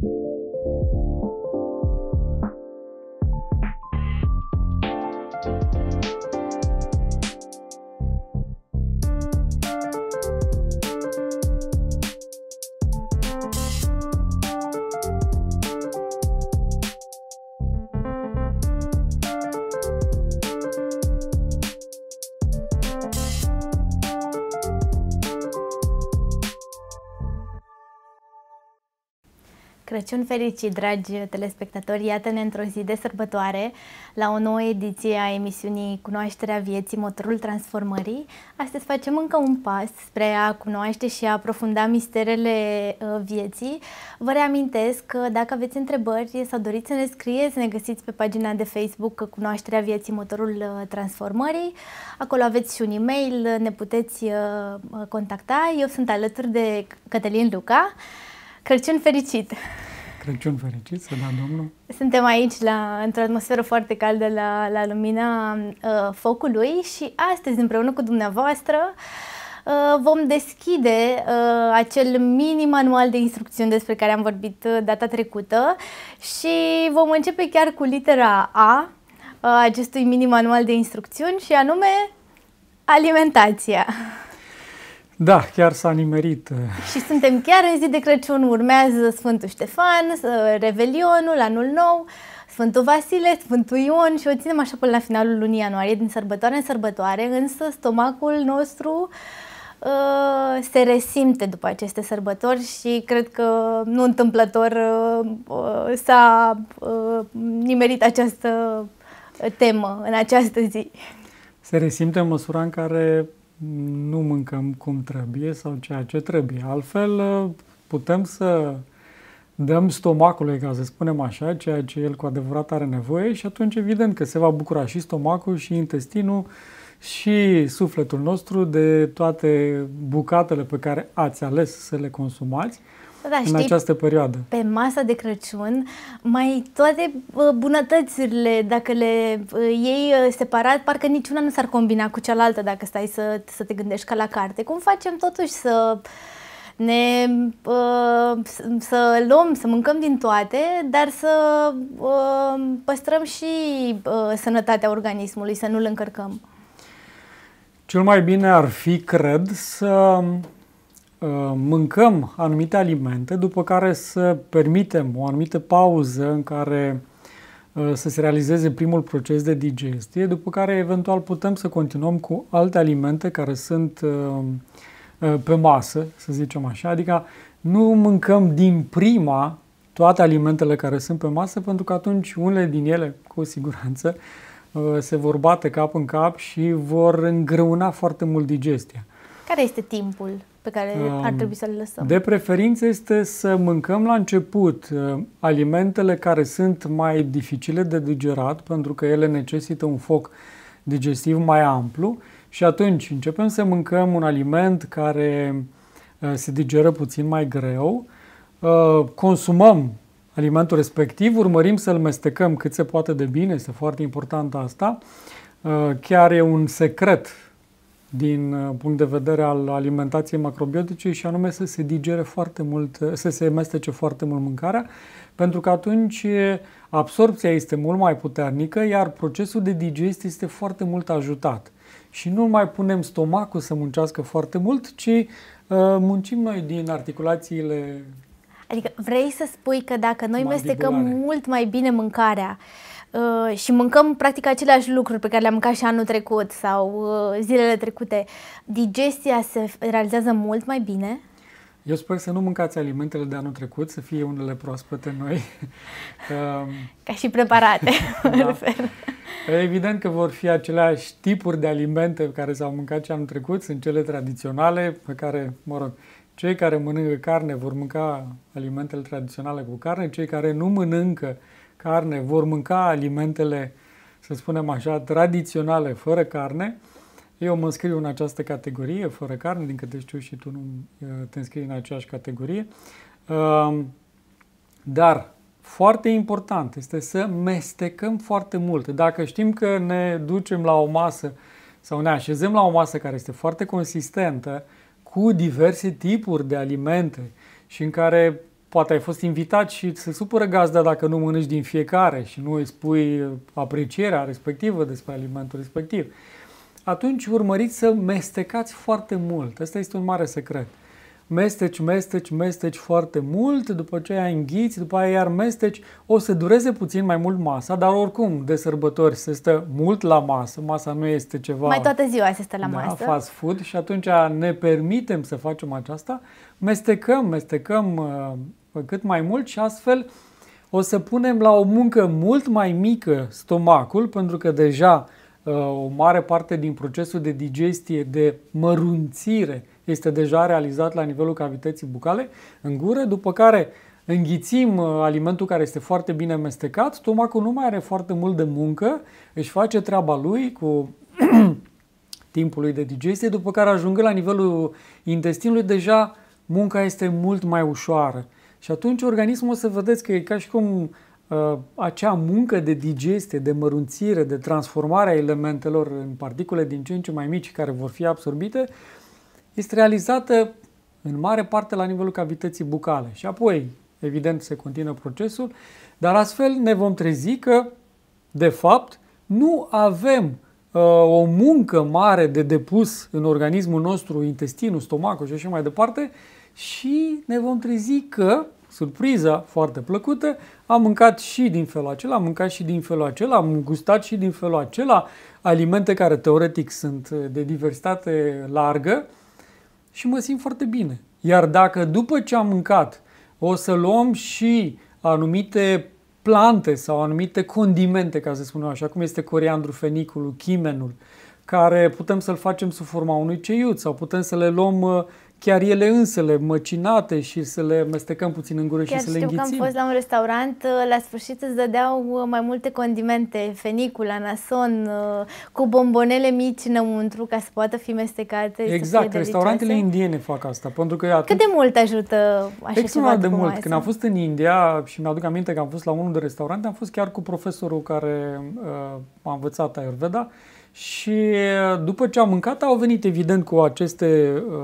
Thank you. Crăciun fericit, dragi telespectatori! Iată-ne într-o zi de sărbătoare la o nouă ediție a emisiunii Cunoașterea vieții, motorul transformării. Astăzi facem încă un pas spre a cunoaște și a aprofunda misterele uh, vieții. Vă reamintesc că dacă aveți întrebări sau doriți să ne scrieți, ne găsiți pe pagina de Facebook Cunoașterea vieții, motorul uh, transformării. Acolo aveți și un e-mail, ne puteți uh, contacta. Eu sunt alături de Cătălin Luca. Crăciun fericit! Crăciun fericit, să da Domnul! Suntem aici la, într-o atmosferă foarte caldă la, la lumina uh, focului și astăzi împreună cu dumneavoastră uh, vom deschide uh, acel mini manual de instrucțiuni despre care am vorbit uh, data trecută și vom începe chiar cu litera A uh, acestui mini manual de instrucțiuni și anume alimentația. Da, chiar s-a nimerit. Uh. Și suntem chiar în zi de Crăciun, urmează Sfântul Ștefan, uh, Revelionul, Anul Nou, Sfântul Vasile, Sfântul Ion și o ținem așa până la finalul lunii ianuarie, din sărbătoare în sărbătoare, însă stomacul nostru uh, se resimte după aceste sărbători și cred că nu întâmplător s-a nimerit această temă în această zi. Se resimte în măsura în care nu mâncăm cum trebuie sau ceea ce trebuie. Altfel, putem să dăm stomacului, ca să spunem așa, ceea ce el cu adevărat are nevoie și atunci evident că se va bucura și stomacul și intestinul și sufletul nostru de toate bucatele pe care ați ales să le consumați. Da, da, în știi, această perioadă. Pe masa de Crăciun, mai toate bunătățile, dacă le iei ă, separat, parcă niciuna nu s-ar combina cu cealaltă dacă stai să, să te gândești ca la carte. Cum facem totuși să ne să luăm, să mâncăm din toate, dar să păstrăm și sănătatea organismului, să nu-l încărcăm. Cel mai bine ar fi, cred, să Uh, mâncăm anumite alimente, după care să permitem o anumită pauză în care uh, să se realizeze primul proces de digestie, după care eventual putem să continuăm cu alte alimente care sunt uh, pe masă, să zicem așa, adică nu mâncăm din prima toate alimentele care sunt pe masă, pentru că atunci unele din ele, cu siguranță, se vor bate cap în cap și vor îngreuna foarte mult digestia. Care este timpul pe care ar trebui să le lăsăm? De preferință este să mâncăm la început uh, alimentele care sunt mai dificile de digerat, pentru că ele necesită un foc digestiv mai amplu și atunci începem să mâncăm un aliment care uh, se digeră puțin mai greu, uh, consumăm alimentul respectiv, urmărim să-l mestecăm cât se poate de bine, este foarte important asta. Chiar e un secret din uh, punct de vedere al alimentației macrobiotice și anume să se digere foarte mult, uh, să se mestece foarte mult mâncarea, pentru că atunci uh, absorpția este mult mai puternică, iar procesul de digestie este foarte mult ajutat. Și nu mai punem stomacul să muncească foarte mult, ci uh, muncim noi din articulațiile Adică vrei să spui că dacă noi mestecăm mult mai bine mâncarea, uh, Uh, și mâncăm practic aceleași lucruri pe care le-am mâncat și anul trecut sau uh, zilele trecute, digestia se realizează mult mai bine? Eu sper să nu mâncați alimentele de anul trecut, să fie unele proaspete noi. Um, Ca și preparate, da. Evident că vor fi aceleași tipuri de alimente pe care s-au mâncat și anul trecut, sunt cele tradiționale pe care, mă rog, cei care mănâncă carne vor mânca alimentele tradiționale cu carne, cei care nu mănâncă uh, carne, vor mânca alimentele, să spunem așa, tradiționale, fără carne. Eu mă înscriu în această categorie, fără carne, din câte știu și tu nu uh, te înscrii în aceeași categorie. Um, dar foarte important este să mestecăm foarte mult. Dacă știm că ne ducem la o masă sau ne așezăm la o masă care este foarte consistentă, cu diverse tipuri de alimente și în care poate ai fost invitat și se supără gazda dacă nu mănânci din fiecare și nu îi spui aprecierea respectivă despre alimentul respectiv, atunci urmăriți să mestecați foarte mult. Asta este un mare secret mesteci, mesteci, mesteci foarte mult, după ce ai înghiți, după aia iar mesteci, o să dureze puțin mai mult masa, dar oricum de sărbători se stă mult la masă, masa nu este ceva... Mai toată ziua se stă la da, masă. fast food și atunci ne permitem să facem aceasta, mestecăm, mestecăm uh, cât mai mult și astfel o să punem la o muncă mult mai mică stomacul, pentru că deja uh, o mare parte din procesul de digestie, de mărunțire, este deja realizat la nivelul cavității bucale în gură, după care înghițim uh, alimentul care este foarte bine mestecat, stomacul nu mai are foarte mult de muncă, își face treaba lui cu timpului de digestie, după care ajungă la nivelul intestinului, deja munca este mult mai ușoară. Și atunci organismul o să vedeți că e ca și cum uh, acea muncă de digestie, de mărunțire, de transformare a elementelor în particule din ce în ce mai mici care vor fi absorbite, este realizată în mare parte la nivelul cavității bucale și apoi, evident, se continuă procesul, dar astfel ne vom trezi că, de fapt, nu avem uh, o muncă mare de depus în organismul nostru, intestinul, stomacul și așa mai departe și ne vom trezi că surpriza foarte plăcută, am mâncat și din felul acela, am mâncat și din felul acela, am gustat și din felul acela alimente care teoretic sunt uh, de diversitate largă, și mă simt foarte bine. Iar dacă după ce am mâncat o să luăm și anumite plante sau anumite condimente, ca să spunem așa, cum este coriandru, fenicul, chimenul, care putem să-l facem sub forma unui ceiuț sau putem să le luăm uh, chiar ele însele măcinate și să le mestecăm puțin în gură chiar și să le înghițim. Chiar știu că am fost la un restaurant, uh, la sfârșit îți dădeau uh, mai multe condimente, fenicul, anason, uh, cu bombonele mici înăuntru ca să poată fi mestecate. Exact, restaurantele indiene fac asta. Pentru că atunci... Cât de mult ajută așa Extraordinar de mult. Azi. Când am fost în India și mi-aduc aminte că am fost la unul de restaurante, am fost chiar cu profesorul care uh, a învățat Ayurveda și după ce am mâncat au venit evident cu aceste uh,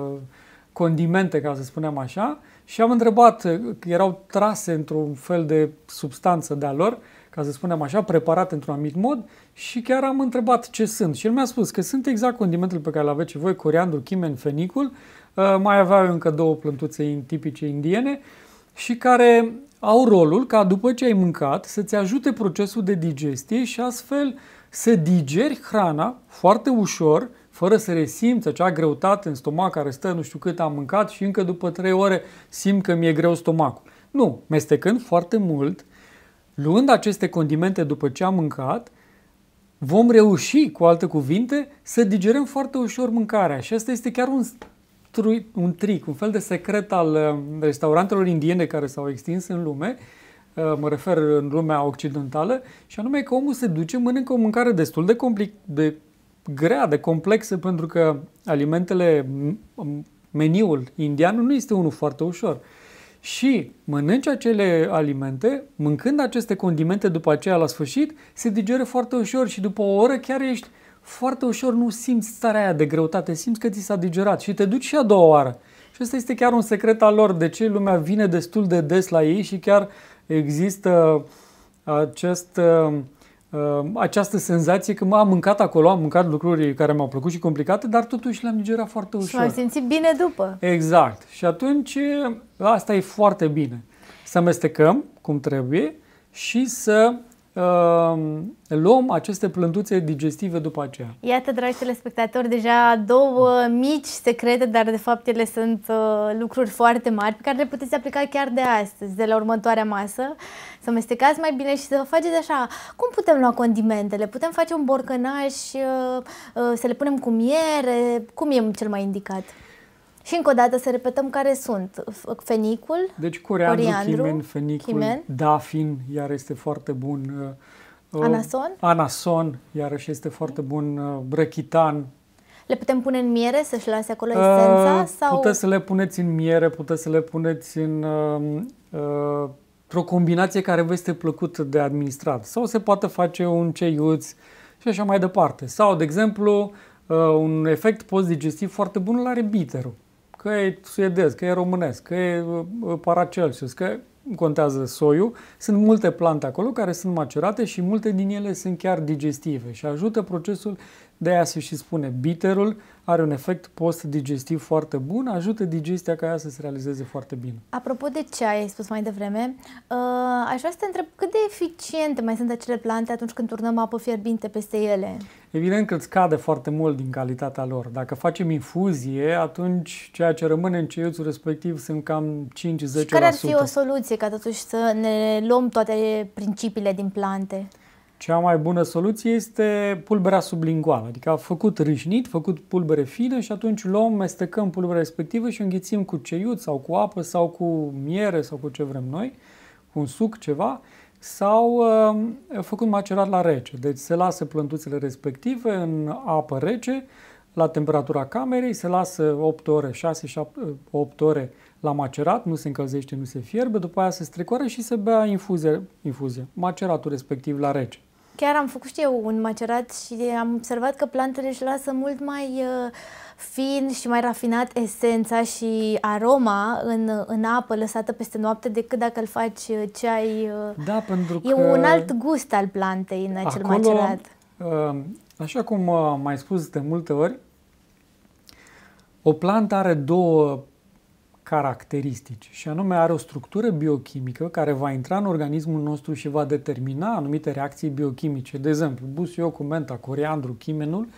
condimente, ca să spunem așa, și am întrebat, uh, erau trase într-un fel de substanță de-a lor, ca să spunem așa, preparate într-un anumit mod și chiar am întrebat ce sunt. Și el mi-a spus că sunt exact condimentele pe care le aveți voi, coriandru, chimen, fenicul, uh, mai aveau încă două plântuțe tipice indiene și care au rolul ca după ce ai mâncat să-ți ajute procesul de digestie și astfel să digeri hrana foarte ușor, fără să resimți acea greutate în stomac care stă nu știu cât am mâncat și încă după 3 ore simt că mi-e greu stomacul. Nu, mestecând foarte mult, luând aceste condimente după ce am mâncat, vom reuși, cu alte cuvinte, să digerăm foarte ușor mâncarea. Și asta este chiar un, un trick, un fel de secret al uh, restaurantelor indiene care s-au extins în lume, uh, mă refer în lumea occidentală, și anume că omul se duce, mănâncă o mâncare destul de, compli- de grea, de complexă, pentru că alimentele, meniul indian nu este unul foarte ușor. Și mănânci acele alimente, mâncând aceste condimente după aceea la sfârșit, se digere foarte ușor și după o oră chiar ești foarte ușor, nu simți starea aia de greutate, simți că ți s-a digerat și te duci și a doua oară. Și ăsta este chiar un secret al lor, de ce lumea vine destul de des la ei și chiar există acest uh, Ehm, această senzație că m-am mâncat acolo, am mâncat lucruri care mi-au plăcut și complicate, dar totuși le-am digerat foarte ușor. Și m-am simțit bine după. Exact. Și atunci ă, asta e foarte bine. Să amestecăm cum trebuie și să Ehm, luăm aceste plântuțe digestive după aceea. Iată, dragi telespectatori, deja două mici secrete, dar de fapt ele sunt uh, lucruri foarte mari pe care le puteți aplica chiar de astăzi, de la următoarea masă, să mestecați mai bine și să faceți așa, cum putem lua condimentele? Putem face un borcănaș, uh, uh, să le punem cu miere, cum e cel mai indicat? Și încă o dată să repetăm care sunt. Fenicul, Deci coriandru, coriandru chimen, fenicul, chimen. dafin, iar este foarte bun. Uh, uh, anason? Anason, iarăși este foarte bun. Uh, brăchitan, le putem pune în miere, să-și lase acolo esența? Uh, sau... Puteți să le puneți în miere, puteți să le puneți în, uh, uh, o combinație care vă este plăcută de administrat. Sau se poate face un ceiuț și așa mai departe. Sau, de exemplu, un efect post-digestiv foarte bun la rebiterul că e suedez, că e românesc, că e uh, Paracelsus, că contează soiul, sunt multe plante acolo care sunt macerate și multe din ele sunt chiar digestive și ajută procesul de aia se și spune biterul, are un efect post-digestiv foarte bun, ajută digestia ca ea să se realizeze foarte bine. Apropo de ce ai spus mai devreme, uh, aș vrea să te întreb cât de eficiente mai sunt acele plante atunci când turnăm apă fierbinte peste ele? Evident că îți cade foarte mult din calitatea lor. Dacă facem infuzie, atunci ceea ce rămâne în ceiuțul respectiv sunt cam 5-10%. Și care ar fi o soluție ca totuși să ne luăm toate principiile din plante? Cea mai bună soluție este pulberea sublinguală, adică a făcut râșnit, făcut pulbere fină și atunci luăm, mestecăm pulberea respectivă și înghițim cu ceiut sau cu apă sau cu miere sau cu ce vrem noi, cu un suc, ceva, sau uh, ă, făcut macerat la rece. Deci se lasă plântuțele respective în apă rece, la temperatura camerei, se lasă 8 ore, 6-8 ă, ore la macerat, nu se încălzește, nu se fierbe, după aia se strecoară și se bea infuzie, infuzie maceratul respectiv la rece. Chiar am făcut și eu un macerat și am observat că plantele își lasă mult mai uh, fin și mai rafinat esența și aroma în, în apă lăsată peste noapte decât dacă îl faci uh, ceai. Uh, da, pentru că... E un alt gust al plantei în acel acolo, macerat. Uh, așa cum am uh, mai spus de multe ori, o plantă are două caracteristici și anume are o structură biochimică care va intra în organismul nostru și va determina anumite reacții biochimice. De exemplu, busiocu, menta, coriandru, chimenul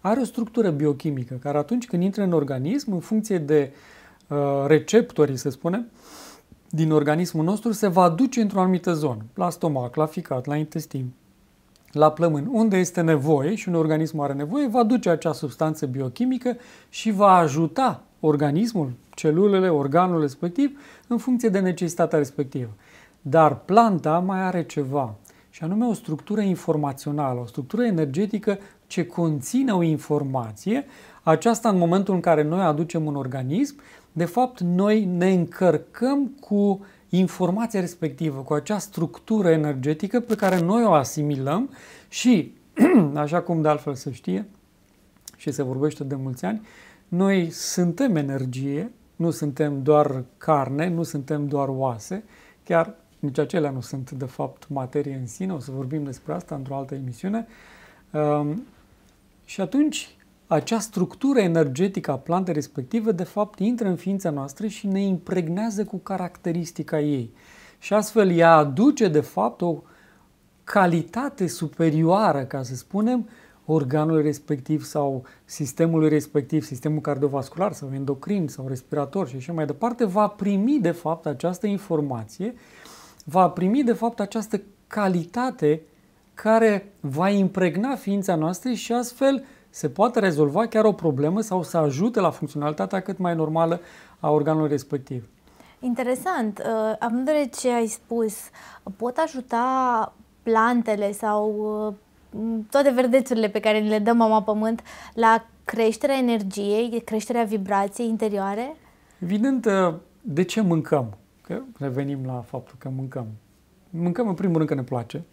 are o structură biochimică care atunci când intră în organism, în funcție de uh, receptorii, să spunem, din organismul nostru, se va duce într-o anumită zonă, la stomac, la ficat, la intestin, la plămân, unde este nevoie și un organism are nevoie, va duce acea substanță biochimică și va ajuta organismul, celulele, organul respectiv, în funcție de necesitatea respectivă. Dar planta mai are ceva, și anume o structură informațională, o structură energetică ce conține o informație. Aceasta în momentul în care noi aducem un organism, de fapt noi ne încărcăm cu informația respectivă, cu acea structură energetică pe care noi o asimilăm și, așa cum de altfel se știe și se vorbește de mulți ani, noi suntem energie, nu suntem doar carne, nu suntem doar oase, chiar nici acelea nu sunt, de fapt, materie în sine, o să vorbim despre asta într-o altă emisiune. Um, și atunci, acea structură energetică a plantei respective, de fapt, intră în ființa noastră și ne impregnează cu caracteristica ei. Și astfel ea aduce, de fapt, o calitate superioară, ca să spunem, organul respectiv sau sistemul respectiv, sistemul cardiovascular sau endocrin sau respirator și așa mai departe, va primi de fapt această informație, va primi de fapt această calitate care va impregna ființa noastră și astfel se poate rezolva chiar o problemă sau să ajute la funcționalitatea cât mai normală a organului respectiv. Interesant. Uh, având de ce ai spus, pot ajuta plantele sau uh, toate verdețurile pe care ni le dă Mama Pământ la creșterea energiei, creșterea vibrației interioare? Evident, uh, de ce mâncăm? Că revenim la faptul că mâncăm. Mâncăm în primul rând că ne place,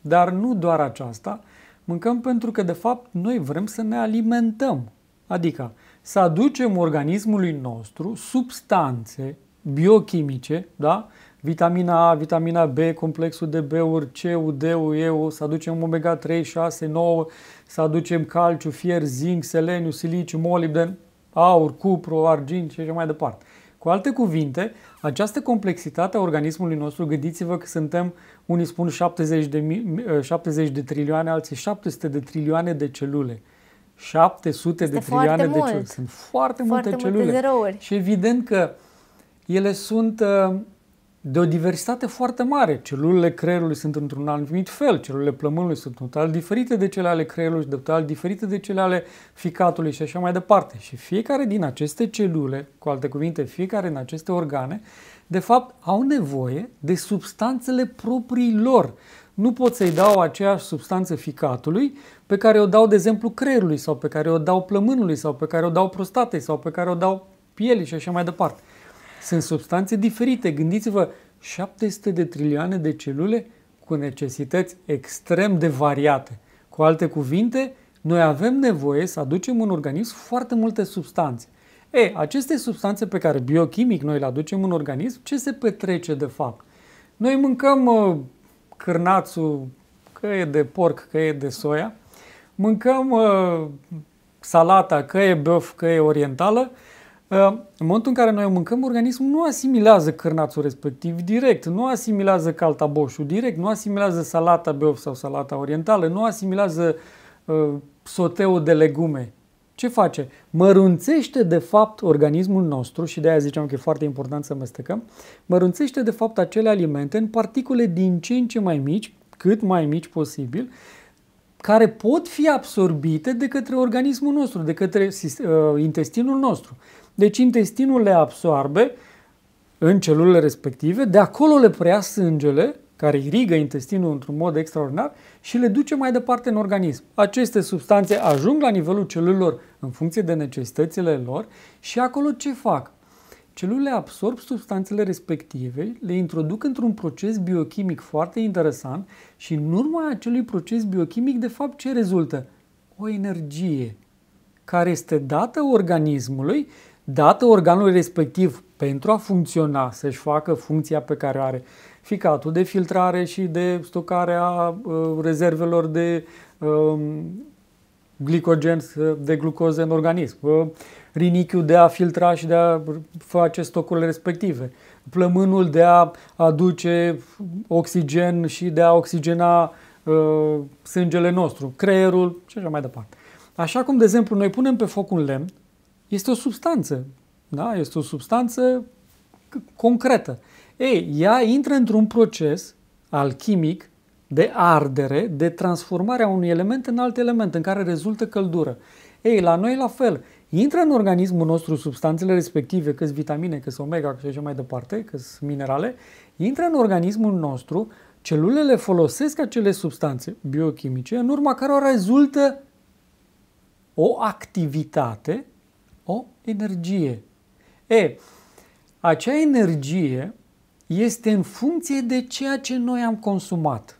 dar nu doar aceasta. Mâncăm pentru că, de fapt, noi vrem să ne alimentăm. Adică să aducem organismului nostru substanțe biochimice, da? vitamina A, vitamina B, complexul de B-uri, C, U, d U, e U, să aducem omega 3, 6, 9, să aducem calciu, fier, zinc, seleniu, siliciu, molibden, aur, cupru, argint și așa mai departe. Cu alte cuvinte, această complexitate a organismului nostru, gândiți-vă că suntem, unii spun 70 de, 70 eh, de trilioane, alții 700 de trilioane de celule. 700 este de trilioane de celule. Sunt foarte, foarte multe, multe celule. Zerouri. Și evident că ele sunt uh, de o diversitate foarte mare. Celulele creierului sunt într-un anumit fel, celulele plămânului sunt total diferite de cele ale creierului și total diferite de cele ale ficatului și așa mai departe. Și fiecare din aceste celule, cu alte cuvinte, fiecare din aceste organe, de fapt au nevoie de substanțele proprii lor. Nu pot să-i dau aceeași substanță ficatului pe care o dau, de exemplu, creierului sau pe care o dau plămânului sau pe care o dau prostatei sau pe care o dau pielii și așa mai departe. Sunt substanțe diferite. Gândiți-vă, 700 de trilioane de celule cu necesități extrem de variate. Cu alte cuvinte, noi avem nevoie să aducem în organism foarte multe substanțe. E, aceste substanțe pe care biochimic noi le aducem în organism, ce se petrece de fapt? Noi mâncăm uh, cârnațul, că e de porc, că e de soia, mâncăm uh, salata, că e băf, că e orientală, uh, Ă, în momentul în care noi o mâncăm, organismul nu asimilează cărnațul respectiv direct, nu asimilează caltaboșul direct, nu asimilează salata beof sau salata orientală, nu asimilează uh, soteul de legume. Ce face? Mărunțește de fapt organismul nostru și de aia ziceam că e foarte important să măstecăm. mărunțește de fapt acele alimente în particule din ce în ce mai mici, cât mai mici posibil, care pot fi absorbite de către organismul nostru, de către uh, intestinul nostru. Deci intestinul le absorbe în celulele respective, de acolo le preia sângele, care irigă intestinul într-un mod extraordinar și le duce mai departe în organism. Aceste substanțe ajung la nivelul celulelor în funcție de necesitățile lor și acolo ce fac? Celulele absorb substanțele respective, le introduc într-un proces biochimic foarte interesant și în urma acelui proces biochimic, de fapt, ce rezultă? O energie care este dată organismului dată organului respectiv pentru a funcționa, să-și facă funcția pe care are, ficatul de filtrare și de stocare a uh, rezervelor de uh, glicogen, de glucoză în organism, uh, rinichiul de a filtra și de a face stocurile respective, plămânul de a aduce oxigen și de a oxigena uh, sângele nostru, creierul și așa mai departe. Așa cum, de exemplu, noi punem pe foc un lemn, este o substanță. Da? Este o substanță concretă. Ei, ea intră într-un proces alchimic de ardere, de transformare a unui element în alt element, în care rezultă căldură. Ei, la noi la fel. Intră în organismul nostru substanțele respective, câți vitamine, câți omega și așa mai departe, câți minerale, intră în organismul nostru, celulele folosesc acele substanțe biochimice, în urma cărora rezultă o activitate o energie. E, acea energie este în funcție de ceea ce noi am consumat.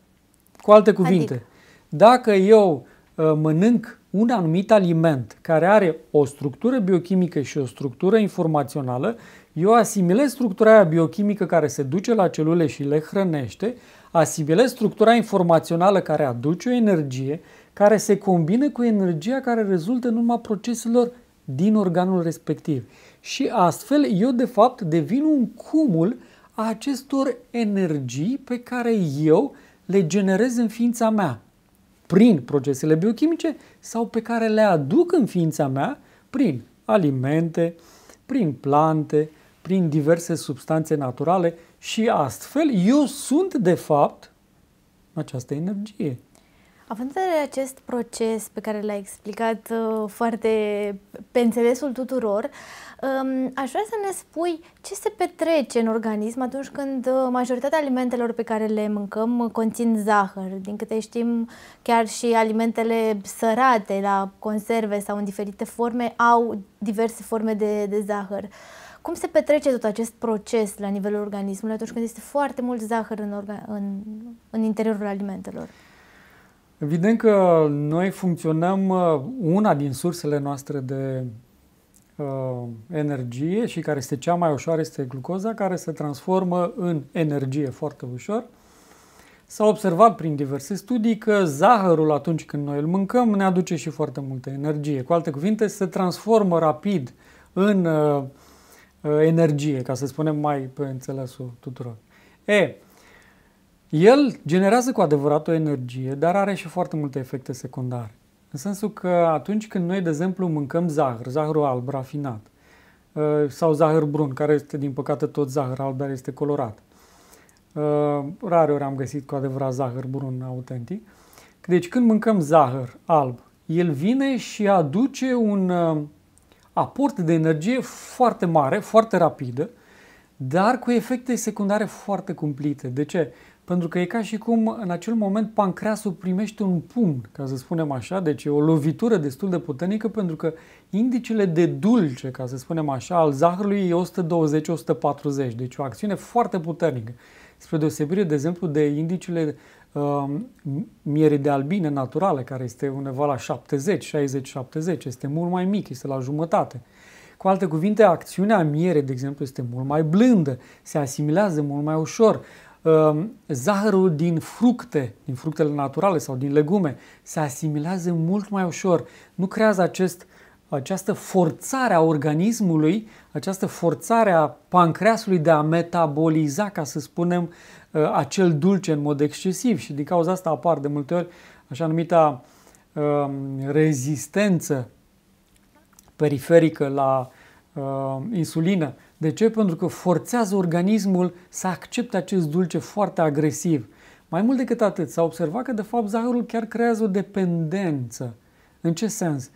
Cu alte adică? cuvinte, adică. dacă eu uh, mănânc un anumit aliment care are o structură biochimică și o structură informațională, eu asimilez structura aia biochimică care se duce la celule și le hrănește, asimilez structura informațională care aduce o energie, care se combină cu energia care rezultă în urma proceselor din organul respectiv. Și astfel eu de fapt devin un cumul a acestor energii pe care eu le generez în ființa mea prin procesele biochimice sau pe care le aduc în ființa mea prin alimente, prin plante, prin diverse substanțe naturale și astfel eu sunt de fapt această energie. Având în vedere acest proces pe care l a explicat uh, foarte pe înțelesul tuturor, um, aș vrea să ne spui ce se petrece în organism atunci când uh, majoritatea alimentelor pe care le mâncăm conțin zahăr. Din câte știm, chiar și alimentele sărate la conserve sau în diferite forme au diverse forme de, de zahăr. Cum se petrece tot acest proces la nivelul organismului atunci când este foarte mult zahăr în, în, în interiorul alimentelor? Evident că noi funcționăm, uh, una din sursele noastre de uh, energie și care este cea mai ușoară este glucoza, care se transformă în energie foarte ușor. S-a observat prin diverse studii că zahărul atunci când noi îl mâncăm ne aduce și foarte multă energie. Cu alte cuvinte, se transformă rapid în uh, uh energie, ca să spunem mai pe înțelesul tuturor. E, el generează cu adevărat o energie, dar are și foarte multe efecte secundare. În sensul că atunci când noi, de exemplu, mâncăm zahăr, zahărul alb rafinat, uh, sau zahăr brun, care este, din păcate, tot zahăr alb, dar este colorat. Uh, rare ori am găsit cu adevărat zahăr brun autentic. Deci când mâncăm zahăr alb, el vine și aduce un uh, aport de energie foarte mare, foarte rapidă, dar cu efecte secundare foarte cumplite. De ce? Pentru că e ca și cum în acel moment pancreasul primește un pumn, ca să spunem așa, deci e o lovitură destul de puternică pentru că indicele de dulce, ca să spunem așa, al zahărului e 120-140, deci o acțiune foarte puternică. Spre deosebire, de exemplu, de indicele uh, mierii de albine naturale, care este undeva la 70, 60-70, este mult mai mic, este la jumătate. Cu alte cuvinte, acțiunea mierei, de exemplu, este mult mai blândă, se asimilează mult mai ușor. Ehm, zahărul din fructe, din fructele naturale sau din legume, se asimilează mult mai ușor. Nu creează acest, această forțare a organismului, această forțare a pancreasului de a metaboliza, ca să spunem, eh, acel dulce în mod excesiv și din cauza asta apar de multe ori așa numita ehm, rezistență periferică la ehm, insulină de ce? Pentru că forțează organismul să accepte acest dulce foarte agresiv. Mai mult decât atât, s-a observat că, de fapt, zahărul chiar creează o dependență. În ce sens?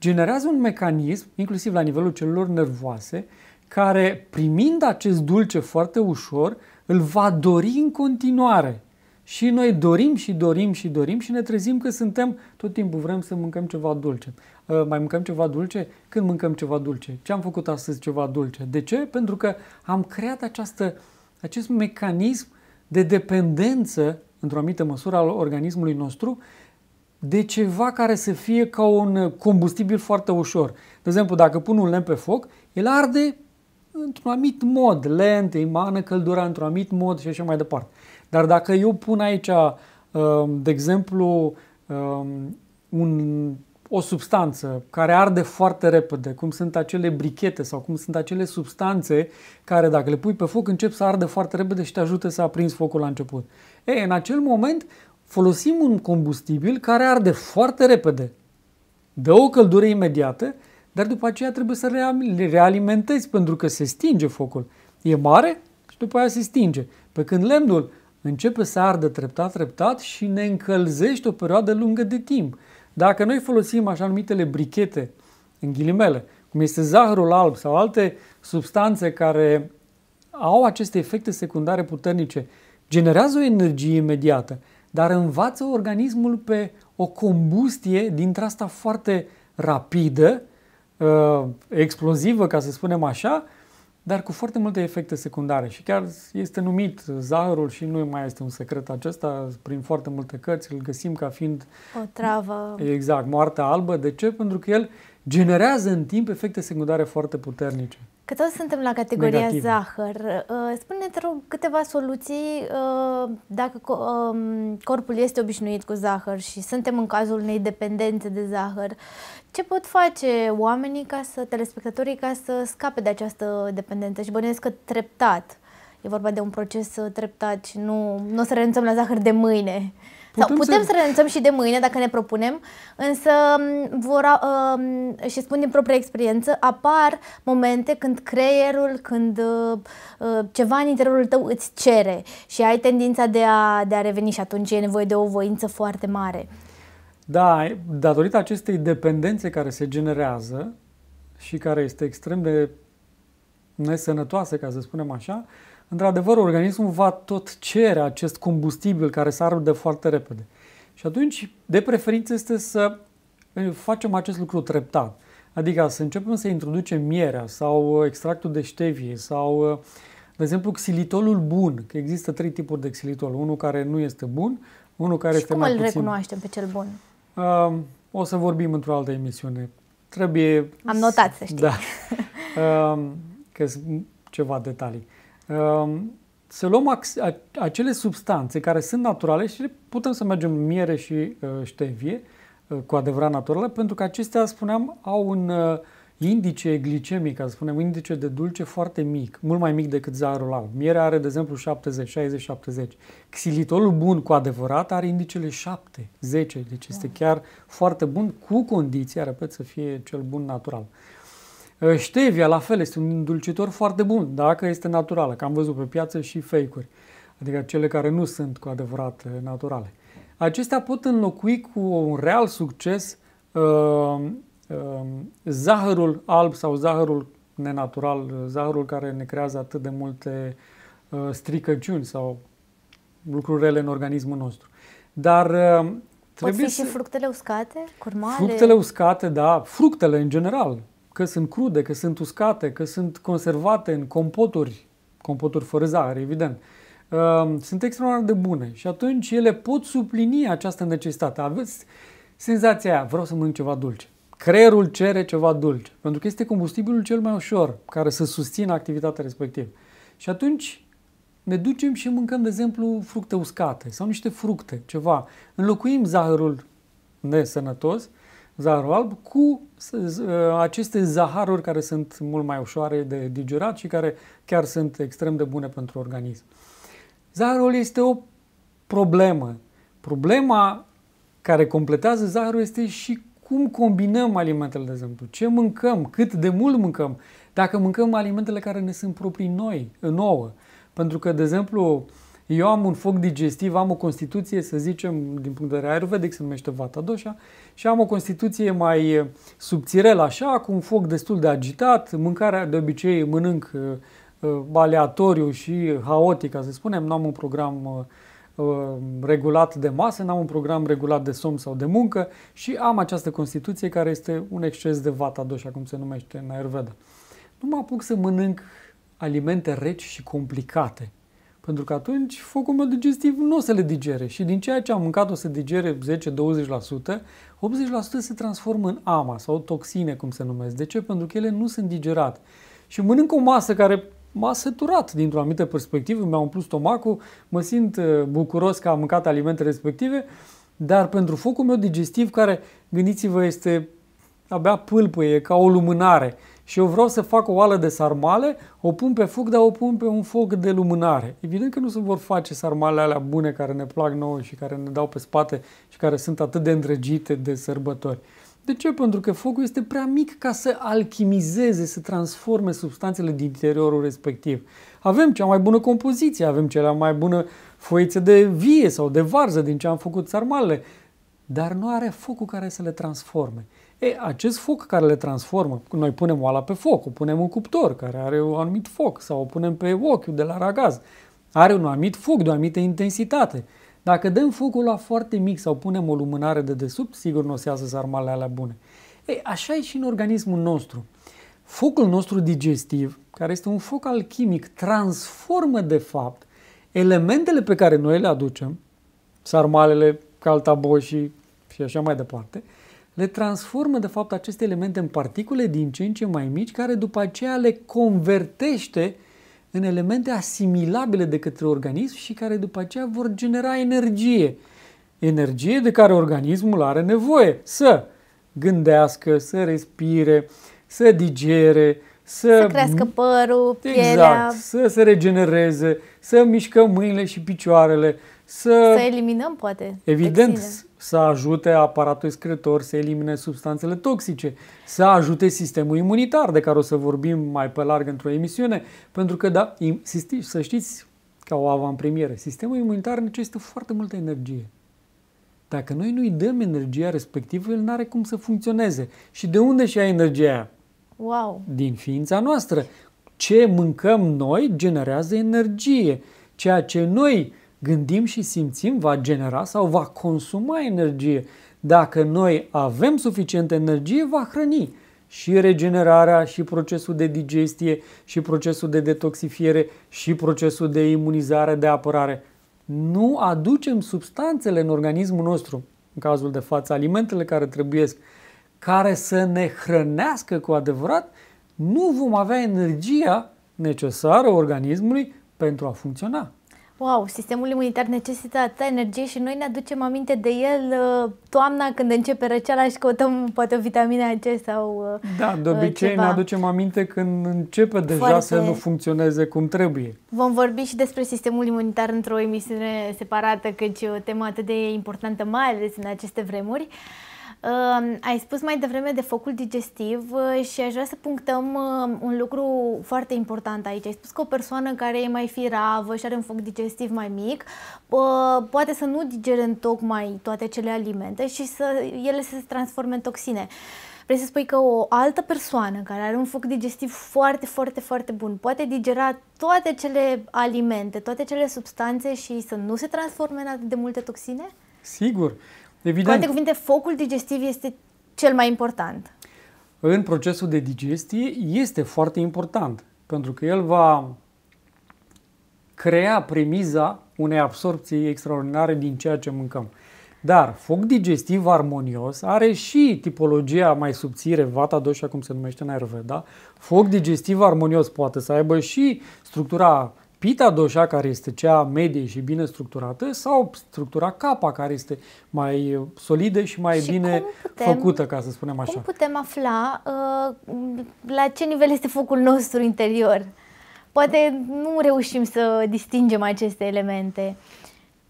Generează un mecanism, inclusiv la nivelul celulor nervoase, care, primind acest dulce foarte ușor, îl va dori în continuare. Și noi dorim și dorim și dorim și ne trezim că suntem, tot timpul vrem să mâncăm ceva dulce. Uh, mai mâncăm ceva dulce? Când mâncăm ceva dulce? Ce am făcut astăzi ceva dulce? De ce? Pentru că am creat această, acest mecanism de dependență, într-o anumită măsură, al organismului nostru, de ceva care să fie ca un combustibil foarte ușor. De exemplu, dacă pun un lemn pe foc, el arde într-un anumit mod, lent, emană căldura într-un anumit mod și așa mai departe. Dar dacă eu pun aici, um, de exemplu, um, un, o substanță care arde foarte repede, cum sunt acele brichete sau cum sunt acele substanțe care dacă le pui pe foc încep să arde foarte repede și te ajută să aprinzi focul la început. Ei, în acel moment folosim un combustibil care arde foarte repede, dă o căldură imediată, dar după aceea trebuie să le realimentezi pentru că se stinge focul. E mare și după aia se stinge. Pe când lemnul începe să ardă treptat, treptat și ne încălzește o perioadă lungă de timp. Dacă noi folosim așa numitele brichete, în ghilimele, cum este zahărul alb sau alte substanțe care au aceste efecte secundare puternice, generează o energie imediată, dar învață organismul pe o combustie dintre asta foarte rapidă, uh, explozivă, ca să spunem așa, dar cu foarte multe efecte secundare și chiar este numit zahărul și nu mai este un secret acesta, prin foarte multe cărți îl găsim ca fiind o travă. Exact, moartea albă. De ce? Pentru că el generează în timp efecte secundare foarte puternice. Că toți suntem la categoria Negativ. zahăr. Uh, spune te rog, câteva soluții uh, dacă um, corpul este obișnuit cu zahăr și suntem în cazul unei dependențe de zahăr. Ce pot face oamenii ca să, telespectatorii, ca să scape de această dependență? Și bănuiesc că treptat. E vorba de un proces uh, treptat și nu, nu o să renunțăm la zahăr de mâine. Putem, Sau putem să... să renunțăm și de mâine dacă ne propunem, însă um, vor, uh, și spun din propria experiență, apar momente când creierul, când uh, uh, ceva în interiorul tău îți cere și ai tendința de a, de a reveni și atunci e nevoie de o voință foarte mare. Da, datorită acestei dependențe care se generează și care este extrem de nesănătoasă, ca să spunem așa, într-adevăr, organismul va tot cere acest combustibil care se arde foarte repede. Și atunci, de preferință este să eh, facem acest lucru treptat. Adică să începem să introducem mierea sau eh, extractul de ștevie sau, eh, de exemplu, xilitolul bun, că există trei tipuri de xilitol. Unul care nu este bun, unul care și este cum mai îl puțin... recunoaștem pe cel bun? O să vorbim într-o altă emisiune. Trebuie... Am notat, să știi. Da. Că sunt ceva detalii. Să luăm acele substanțe care sunt naturale și putem să mergem miere și uh, ștevie, uh, cu adevărat naturală, pentru că acestea, spuneam, au un uh, indice glicemic, să spunem, indice de dulce foarte mic, mult mai mic decât zahărul alb. Mierea are, de exemplu, 70, 60, 70. Xilitolul bun cu adevărat are indicele 7, 10, deci da. este chiar foarte bun cu condiția, repet, să fie cel bun natural. Ștevia, ă, la fel, este un îndulcitor foarte bun, dacă este naturală, că am văzut pe piață și fake-uri, adică cele care nu sunt cu adevărat ă, naturale. Acestea pot înlocui cu un real succes ă, Um, zahărul alb sau zahărul nenatural, zahărul care ne creează atât de multe uh, stricăciuni sau lucruri rele în organismul nostru. Dar uh, trebuie Pot fi să... și fructele uscate, curmale? Fructele uscate, da, fructele în general, că sunt crude, că sunt uscate, că sunt conservate în compoturi, compoturi fără zahăr, evident. Um, sunt extraordinar de bune și atunci ele pot suplini această necesitate. Aveți senzația aia, vreau să mănânc ceva dulce creierul cere ceva dulce, pentru că este combustibilul cel mai ușor care să susțină activitatea respectivă. Și atunci ne ducem și mâncăm, de exemplu, fructe uscate sau niște fructe, ceva. Înlocuim zahărul nesănătos, zahărul alb, cu uh, aceste zaharuri care sunt mult mai ușoare de digerat și care chiar sunt extrem de bune pentru organism. Zahărul este o problemă. Problema care completează zahărul este și cum combinăm alimentele, de exemplu, ce mâncăm, cât de mult mâncăm, dacă mâncăm alimentele care ne sunt proprii noi, nouă. Pentru că, de exemplu, eu am un foc digestiv, am o constituție, să zicem, din punct de vedere aerovedic, se numește Vata Dosha, și am o constituție mai subțirel așa, cu un foc destul de agitat, mâncarea de obicei mănânc uh, uh, aleatoriu și haotic, ca să spunem, nu am un program uh, Uh, regulat de masă, n-am un program regulat de somn sau de muncă și am această constituție care este un exces de vata doșa, cum se numește în Ayurveda. Nu mă apuc să mănânc alimente reci și complicate, pentru că atunci focul meu digestiv nu o să le digere și din ceea ce am mâncat o să digere 10-20%, 80% se transformă în ama sau toxine, cum se numesc. De ce? Pentru că ele nu sunt digerate. Și mănânc o masă care m-a săturat dintr-o anumită perspectivă, mi-a umplut stomacul, mă simt uh, bucuros că am mâncat alimente respective, dar pentru focul meu digestiv, care, gândiți-vă, este abia pâlpâie, ca o lumânare, și eu vreau să fac o oală de sarmale, o pun pe foc, dar o pun pe un foc de lumânare. Evident că nu se vor face sarmale alea bune care ne plac nouă și care ne dau pe spate și care sunt atât de îndrăgite de sărbători. De ce? Pentru că focul este prea mic ca să alchimizeze, să transforme substanțele din interiorul respectiv. Avem cea mai bună compoziție, avem cea mai bună foiță de vie sau de varză din ce am făcut sarmalele, dar nu are focul care să le transforme. E, acest foc care le transformă, noi punem oala pe foc, o punem în cuptor care are un anumit foc sau o punem pe ochiul de la ragaz, are un anumit foc de o anumită intensitate. Dacă dăm focul la foarte mic sau punem o lumânare de desubt, sigur nu o să iasă sarmale alea bune. Ei, așa e și în organismul nostru. Focul nostru digestiv, care este un foc alchimic, transformă de fapt elementele pe care noi le aducem, sarmalele, caltaboșii și așa mai departe, le transformă de fapt aceste elemente în particule din ce în ce mai mici, care după aceea le convertește în elemente asimilabile de către organism și care după aceea vor genera energie. Energie de care organismul are nevoie să gândească, să respire, să digere, să, să crească părul, pielea. Exact, să se regenereze, să mișcă mâinile și picioarele, să... Să eliminăm, poate, Evident, textile. să ajute aparatul excretor să elimine substanțele toxice, să ajute sistemul imunitar, de care o să vorbim mai pe larg într-o emisiune, pentru că, da, să știți, ca o avantpremieră, sistemul imunitar necesită foarte multă energie. Dacă noi nu-i dăm energia respectivă, el nu are cum să funcționeze. Și de unde și ia energia aia? Wow. Din ființa noastră. Ce mâncăm noi generează energie. Ceea ce noi gândim și simțim va genera sau va consuma energie. Dacă noi avem suficientă energie, va hrăni și regenerarea, și procesul de digestie, și procesul de detoxifiere, și procesul de imunizare, de apărare. Nu aducem substanțele în organismul nostru, în cazul de față, alimentele care trebuiesc, care să ne hrănească cu adevărat, nu vom avea energia necesară organismului pentru a funcționa. Wow, sistemul imunitar necesită atâta energie și noi ne aducem aminte de el uh, toamna când începe răceala și căutăm poate o vitamina C sau uh, Da, de uh, obicei ceva. ne aducem aminte când începe deja Foarte... să nu funcționeze cum trebuie. Vom vorbi și despre sistemul imunitar într-o emisiune separată, căci e o temă atât de importantă, mai ales în aceste vremuri. Uh, ai spus mai devreme de focul digestiv uh, și aș vrea să punctăm uh, un lucru foarte important aici. Ai spus că o persoană care e mai firavă și are un foc digestiv mai mic uh, poate să nu digere în tocmai toate cele alimente și să ele să se transforme în toxine. Vrei să spui că o altă persoană care are un foc digestiv foarte, foarte, foarte bun poate digera toate cele alimente, toate cele substanțe și să nu se transforme în atât de multe toxine? Sigur. Evident. Cu alte cuvinte, focul digestiv este cel mai important. În procesul de digestie este foarte important, pentru că el va crea premiza unei absorpții extraordinare din ceea ce mâncăm. Dar foc digestiv armonios are și tipologia mai subțire, vata doșa, cum se numește în Ayurveda. Foc digestiv armonios poate să aibă și structura pita doșa, care este cea medie și bine structurată, sau structura capa, care este mai uh, solidă și mai și bine putem, făcută, ca să spunem așa. Cum putem afla uh, la ce nivel este focul nostru interior? Poate nu reușim să distingem aceste elemente.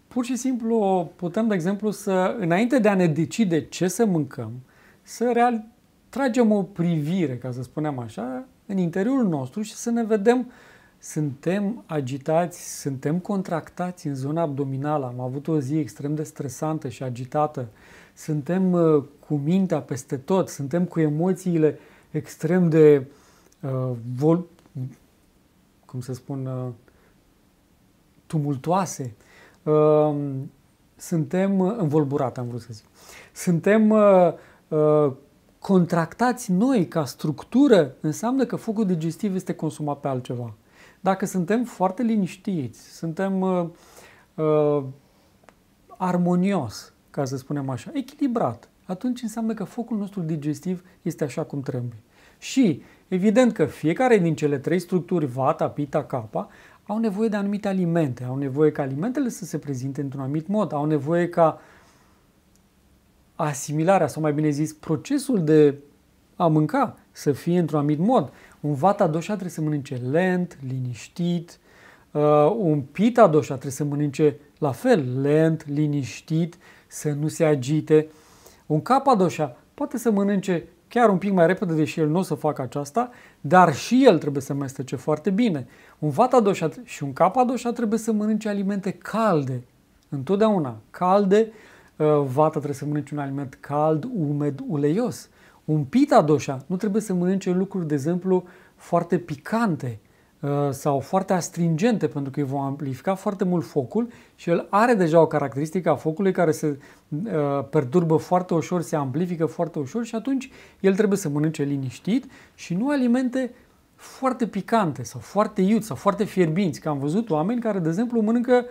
Pur și simplu putem, de exemplu, să, înainte de a ne decide ce să mâncăm, să real, tragem o privire, ca să spunem așa, în interiorul nostru și să ne vedem uh, suntem agitați, suntem contractați în zona abdominală, am avut o zi extrem de stresantă și agitată, suntem uh, cu mintea peste tot, suntem cu emoțiile extrem de uh, vol, cum să spun, uh, tumultoase. Um, uh, suntem învolburate, am vrut să zic. Suntem uh, uh, contractați noi ca structură, înseamnă că focul digestiv este consumat pe altceva dacă suntem foarte liniștiți, suntem uh, uh, armonios, ca să spunem așa, echilibrat, atunci înseamnă că focul nostru digestiv este așa cum trebuie. Și evident că fiecare din cele trei structuri, vata, pita, capa, au nevoie de anumite alimente, au nevoie ca alimentele să se prezinte într-un anumit mod, au nevoie ca asimilarea, sau mai bine zis, procesul de a mânca să fie într-un anumit mod, un vata doșa trebuie să mănânce lent, liniștit. Uh, un pita doșa trebuie să mănânce la fel, lent, liniștit, să nu se agite. Un capa doșa poate să mănânce chiar un pic mai repede, deși el nu o să facă aceasta, dar și el trebuie să mestece foarte bine. Un vata doșa și un capa doșa trebuie să mănânce alimente calde, întotdeauna calde, uh, vata trebuie să mănânci un aliment cald, umed, uleios un pita doșa nu trebuie să mănânce lucruri, de exemplu, foarte picante uh, sau foarte astringente, pentru că îi vom amplifica foarte mult focul și el are deja o caracteristică a focului care se uh, perturbă foarte ușor, se amplifică foarte ușor și atunci el trebuie să mănânce liniștit și nu alimente foarte picante sau foarte iuți sau foarte fierbinți, că am văzut oameni care, de exemplu, mănâncă uh,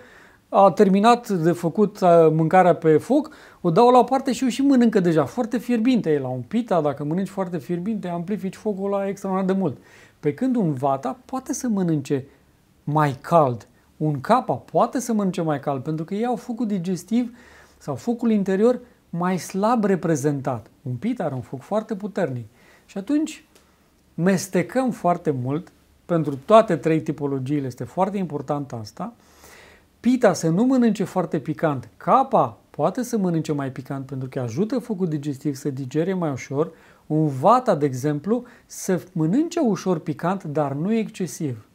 a terminat de făcut mâncarea pe foc, o dau la o parte și eu și mănâncă deja foarte fierbinte. E la un pita, dacă mănânci foarte fierbinte, amplifici focul la extraordinar de mult. Pe când un vata poate să mănânce mai cald, un capa poate să mănânce mai cald, pentru că ei au focul digestiv sau focul interior mai slab reprezentat. Un pita are un foc foarte puternic. Și atunci mestecăm foarte mult, pentru toate trei tipologiile este foarte important asta, Pita să nu mănânce foarte picant. Capa poate să mănânce mai picant pentru că ajută focul digestiv să digere mai ușor. Un vata, de exemplu, să mănânce ușor picant, dar nu excesiv.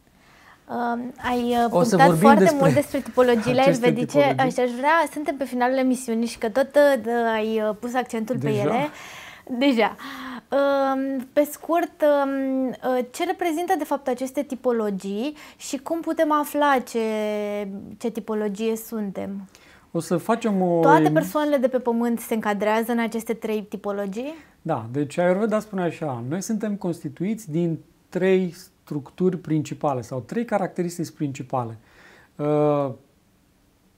Um, uh, ai o punctat foarte despre mult despre tipologiile ayurvedice tipologii. aș vrea, suntem pe finalul emisiunii și că tot uh, ai uh, pus accentul Deja? pe ele. Deja. Uh, Ehm, pe scurt, ehm, eh, ce reprezintă de fapt aceste tipologii și cum putem afla ce, ce tipologie suntem? O să facem o... Toate persoanele de pe pământ se încadrează în aceste trei tipologii? Da, deci Ayurveda spune așa, noi suntem constituiți din trei structuri principale sau trei caracteristici principale. Eh,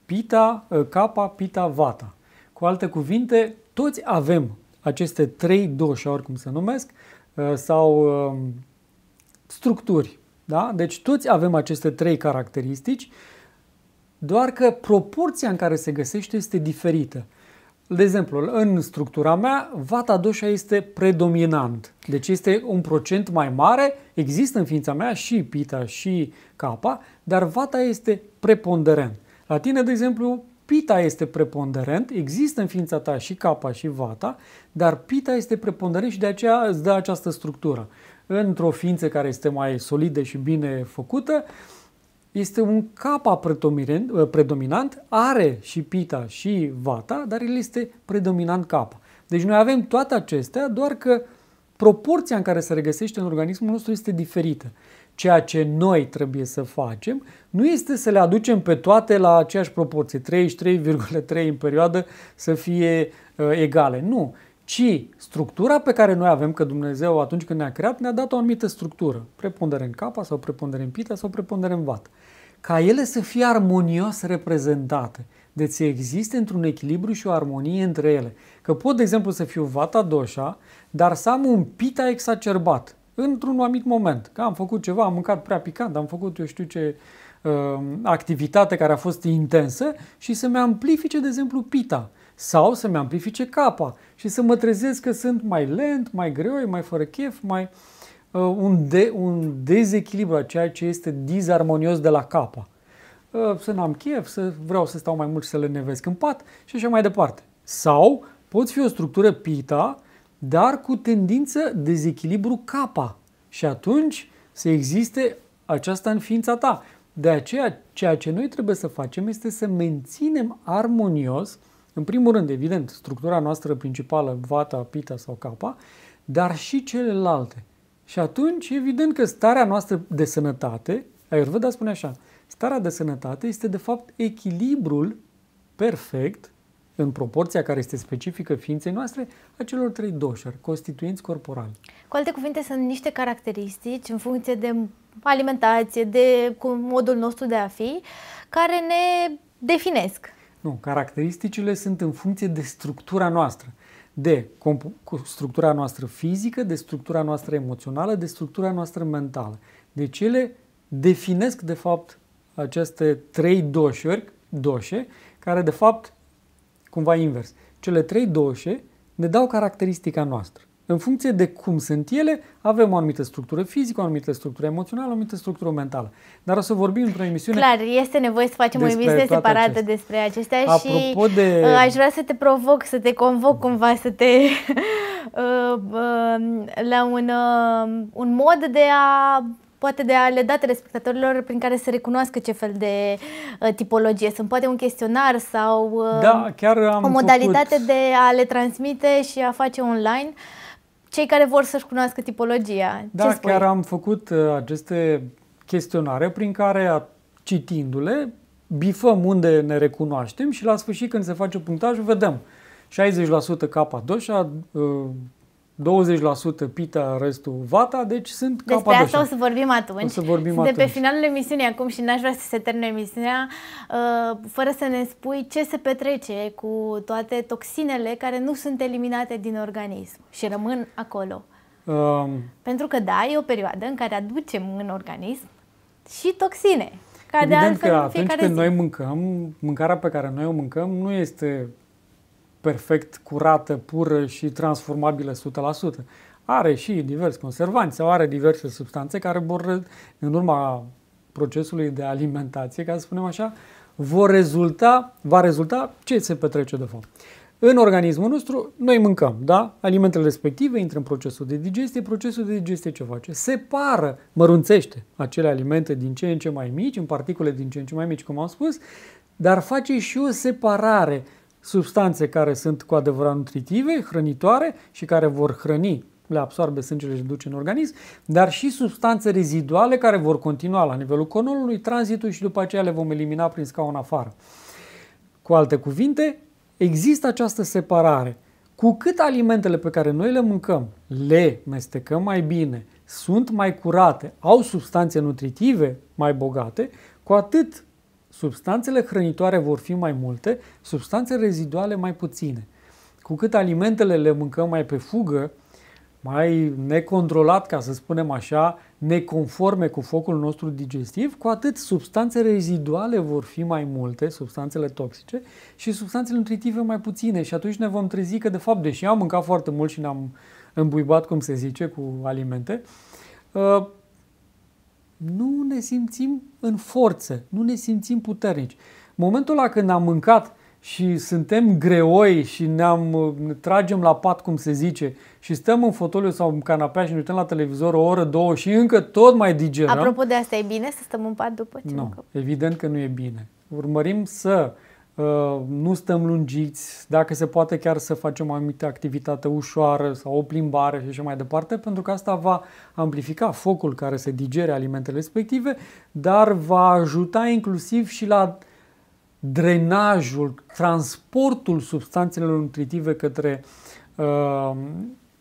pita, capa, eh, pita, vata. Cu alte cuvinte, toți avem aceste trei doșa, cum se numesc, uh, sau um, structuri. Da? Deci toți avem aceste trei caracteristici, doar că proporția în care se găsește este diferită. De exemplu, în structura mea, vata doșa este predominant. Deci este un procent mai mare, există în ființa mea și pita și capa, dar vata este preponderent. La tine, de exemplu, Pita este preponderent, există în ființa ta și capa și vata, dar pita este preponderent și de aceea îți dă această structură. Într-o ființă care este mai solidă și bine făcută, este un capa predominant, are și pita și vata, dar el este predominant capa. Deci noi avem toate acestea, doar că proporția în care se regăsește în organismul nostru este diferită ceea ce noi trebuie să facem nu este să le aducem pe toate la aceeași proporție, 33,3 în perioadă să fie uh, egale. Nu, ci structura pe care noi avem, că Dumnezeu atunci când ne-a creat ne-a dat o anumită structură, prepondere în capa sau prepondere în pita sau prepondere în vat, ca ele să fie armonios reprezentate. Deci să existe într-un echilibru și o armonie între ele. Că pot, de exemplu, să fiu vata doșa, dar să am un pita exacerbat într-un anumit moment. Că am făcut ceva, am mâncat prea picant, am făcut eu știu ce uh, activitate care a fost intensă și să-mi amplifice, de exemplu, pita sau să-mi amplifice capa și să mă trezesc că sunt mai lent, mai greu, mai fără chef, mai uh, un, de, un dezechilibru a ceea ce este disarmonios de la capa. Uh, să n-am chef, să vreau să stau mai mult și să le nevesc în pat și așa mai departe. Sau poți fi o structură pita dar cu tendință dezechilibru capa. Și atunci să existe aceasta în ființa ta. De aceea, ceea ce noi trebuie să facem este să menținem armonios, în primul rând, evident, structura noastră principală, vata, pita sau capa, dar și celelalte. Și atunci, evident că starea noastră de sănătate, Ayurveda spune așa, starea de sănătate este de fapt echilibrul perfect în proporția care este specifică ființei noastre a celor trei doșeri, constituenți corporali. Cu alte cuvinte, sunt niște caracteristici în funcție de alimentație, de modul nostru de a fi, care ne definesc. Nu, caracteristicile sunt în funcție de structura noastră. De structura noastră fizică, de structura noastră emoțională, de structura noastră mentală. Deci ele definesc, de fapt, aceste trei doșuri, doșe, care, de fapt, cumva invers. Cele trei doșe ne dau caracteristica noastră. În funcție de cum sunt ele, avem o anumită structură fizică, o anumită structură emoțională, o anumită structură mentală. Dar o să vorbim într-o emisiune. Clar, este nevoie să facem o emisiune separată acestea. despre acestea Apropo și de... Uh, aș vrea să te provoc, să te convoc cumva, să te uh, uh, la un, un mod de a poate de a le da telespectatorilor prin care să recunoască ce fel de uh, tipologie sunt, poate un chestionar sau uh, da, chiar am o modalitate făcut... de a le transmite și a face online cei care vor să-și cunoască tipologia. Da, ce spui? chiar am făcut uh, aceste chestionare prin care, citindu-le, bifăm unde ne recunoaștem și la sfârșit când se face punctajul vedem 60% K2 a, uh, 20% pita, restul vata, deci sunt Despre capadoșa. Despre asta o să vorbim atunci. O să vorbim de atunci. pe finalul emisiunii acum și n-aș vrea să se termine emisiunea uh, fără să ne spui ce se petrece cu toate toxinele care nu sunt eliminate din organism și rămân acolo. Um, Pentru că da, e o perioadă în care aducem în organism și toxine. Ca Evident de că atunci când noi mâncăm, mâncarea pe care noi o mâncăm nu este perfect curată, pură și transformabilă 100%. Are și diversi conservanți sau are diverse substanțe care vor, în urma procesului de alimentație, ca să spunem așa, vor rezulta, va rezulta ce se petrece de fapt. În organismul nostru, noi mâncăm, da? Alimentele respective intră în procesul de digestie. Procesul de digestie ce face? Separă, mărunțește acele alimente din ce în ce mai mici, în particule din ce în ce mai mici, cum am spus, dar face și o separare substanțe care sunt cu adevărat nutritive, hrănitoare și care vor hrăni le absorbe sângele și duce în organism, dar și substanțe reziduale care vor continua la nivelul colonului, tranzitul și după aceea le vom elimina prin scaun afară. Cu alte cuvinte, există această separare. Cu cât alimentele pe care noi le mâncăm le mestecăm mai bine, sunt mai curate, au substanțe nutritive mai bogate, cu atât Substanțele hrănitoare vor fi mai multe, substanțe reziduale mai puține. Cu cât alimentele le mâncăm mai pe fugă, mai necontrolat, ca să spunem așa, neconforme cu focul nostru digestiv, cu atât substanțe reziduale vor fi mai multe, substanțele toxice, și substanțele nutritive mai puține. Și atunci ne vom trezi că, de fapt, deși am mâncat foarte mult și ne-am îmbuibat, cum se zice, cu alimente, ă, nu ne simțim în forță, nu ne simțim puternici. Momentul la când am mâncat și suntem greoi și ne-am, ne tragem la pat, cum se zice, și stăm în fotoliu sau în canapea și ne uităm la televizor o oră, două și încă tot mai digerăm. Apropo de asta, e bine să stăm în pat după ce Nu, mâncăm? evident că nu e bine. Urmărim să uh, Uh, nu stăm lungiți, dacă se poate chiar să facem o anumită activitate ușoară sau o plimbare și așa mai departe, pentru că asta va amplifica focul care se digere alimentele respective, dar va ajuta inclusiv și la drenajul, transportul substanțelor nutritive către uh,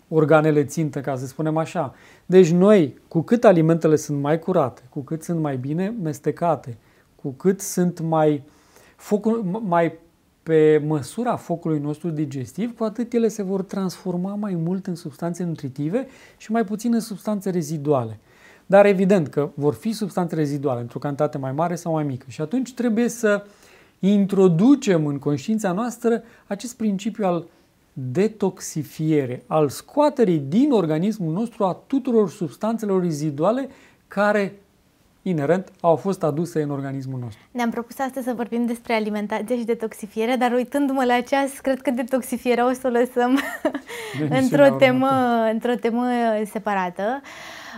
organele țintă, ca să spunem așa. Deci noi, cu cât alimentele sunt mai curate, cu cât sunt mai bine mestecate, cu cât sunt mai uh, focul, mai pe măsura focului nostru digestiv, cu atât ele se vor transforma mai mult în substanțe nutritive și mai puțin în substanțe reziduale. Dar evident că vor fi substanțe reziduale într-o cantitate mai mare sau mai mică. Și atunci trebuie să introducem în conștiința noastră acest principiu al detoxifiere, al scoaterii din organismul nostru a tuturor substanțelor reziduale care inerent au fost aduse în organismul nostru. Ne-am propus astăzi să vorbim despre alimentație și detoxifiere, dar uitându-mă la ceas, cred că detoxifierea o să o lăsăm într-o, temă, într-o temă separată.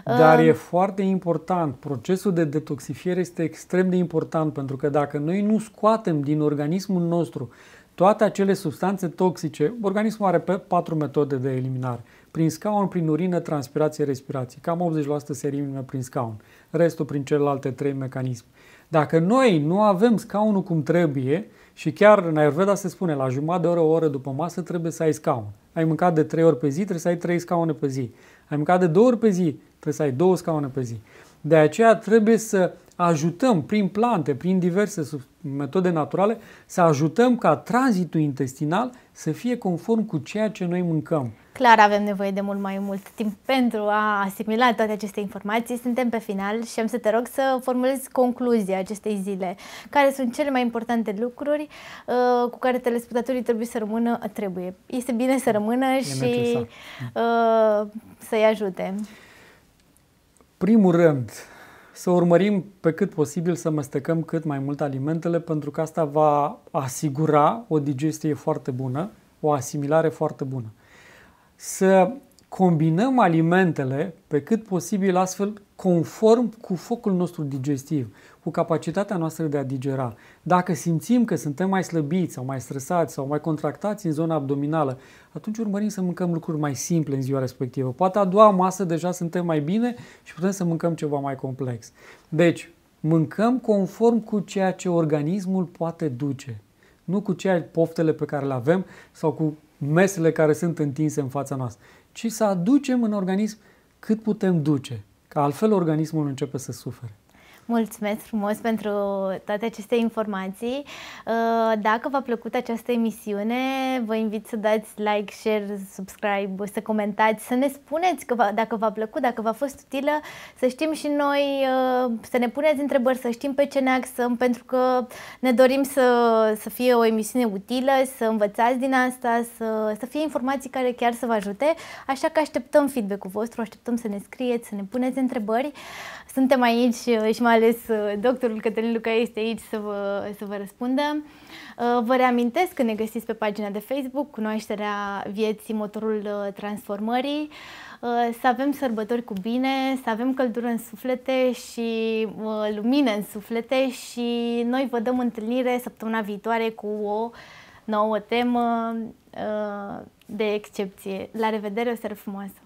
Dar uh... e foarte important. Procesul de detoxifiere este extrem de important pentru că dacă noi nu scoatem din organismul nostru toate acele substanțe toxice, organismul are patru metode de eliminare prin scaun, prin urină, transpirație, respirație. Cam 80% se elimină prin scaun, restul prin celelalte trei mecanisme. Dacă noi nu avem scaunul cum trebuie, și chiar în Ayurveda se spune, la jumătate de oră, o oră după masă trebuie să ai scaun. Ai mâncat de trei ori pe zi, trebuie să ai trei scaune pe zi. Ai mâncat de două ori pe zi, trebuie să ai două scaune pe zi. De aceea trebuie să ajutăm prin plante, prin diverse metode naturale, să ajutăm ca tranzitul intestinal să fie conform cu ceea ce noi mâncăm. Clar avem nevoie de mult mai mult timp pentru a asimila toate aceste informații. Suntem pe final și am să te rog să formulezi concluzia acestei zile. Care sunt cele mai importante lucruri uh, cu care telespectatorii trebuie să rămână? Trebuie. Este bine să rămână e și uh, să-i ajute. Primul rând, uh, să urmărim pe cât posibil să măstecăm cât mai mult alimentele, pentru că asta va asigura o digestie foarte bună, o asimilare foarte bună. Să combinăm alimentele pe cât posibil astfel conform cu focul nostru digestiv, cu capacitatea noastră de a digera. Dacă simțim că suntem mai slăbiți sau mai stresați sau mai contractați în zona abdominală, atunci urmărim să mâncăm lucruri mai simple în ziua respectivă. Poate a doua masă deja suntem mai bine și putem să mâncăm ceva mai complex. Deci, mâncăm conform cu ceea ce organismul poate duce, nu cu ceea poftele pe care le avem sau cu mesele care sunt întinse în fața noastră ci să aducem în organism cât putem duce, că altfel organismul începe să sufere. Mulțumesc frumos pentru toate aceste informații. Uh, dacă v-a plăcut această emisiune, vă invit să dați like, share, subscribe, să comentați, să ne spuneți că dacă v-a plăcut, dacă v-a fost utilă, să știm și noi, uh, să ne puneți întrebări, să știm pe ce ne axăm, pentru că ne dorim să, să fie o emisiune utilă, să învățați din asta, să, să fie informații care chiar să vă ajute, așa că așteptăm feedback-ul vostru, așteptăm să ne scrieți, să ne puneți întrebări. Suntem aici uh, și mai ales uh, doctorul Cătălin Luca este aici să vă, să vă răspundă. Uh, vă reamintesc că ne găsiți pe pagina de Facebook, Cunoașterea Vieții, Motorul uh, Transformării, să avem sărbători cu bine, să avem căldură în suflete și lumină în suflete și noi vă dăm întâlnire săptămâna viitoare cu o nouă temă de excepție. La revedere, o seară frumoasă!